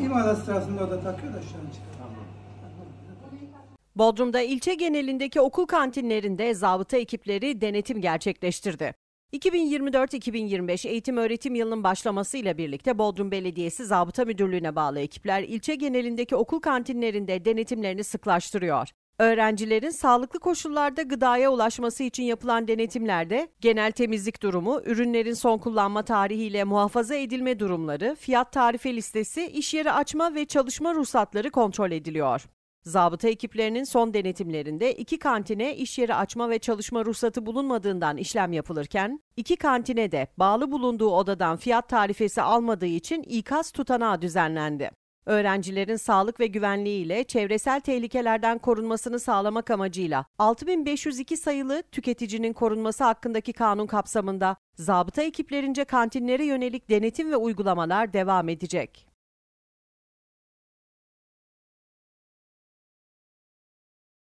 İmalat sırasında orada takıyor da şu an Bodrum'da ilçe genelindeki okul kantinlerinde zabıta ekipleri denetim gerçekleştirdi. 2024-2025 eğitim öğretim yılının başlamasıyla birlikte Bodrum Belediyesi Zabıta Müdürlüğü'ne bağlı ekipler ilçe genelindeki okul kantinlerinde denetimlerini sıklaştırıyor. Öğrencilerin sağlıklı koşullarda gıdaya ulaşması için yapılan denetimlerde genel temizlik durumu, ürünlerin son kullanma tarihiyle muhafaza edilme durumları, fiyat tarife listesi, iş yeri açma ve çalışma ruhsatları kontrol ediliyor. Zabıta ekiplerinin son denetimlerinde iki kantine iş yeri açma ve çalışma ruhsatı bulunmadığından işlem yapılırken, iki kantine de bağlı bulunduğu odadan fiyat tarifesi almadığı için ikaz tutanağı düzenlendi. Öğrencilerin sağlık ve güvenliği ile çevresel tehlikelerden korunmasını sağlamak amacıyla 6502 sayılı tüketicinin korunması hakkındaki kanun kapsamında zabıta ekiplerince kantinlere yönelik denetim ve uygulamalar devam edecek.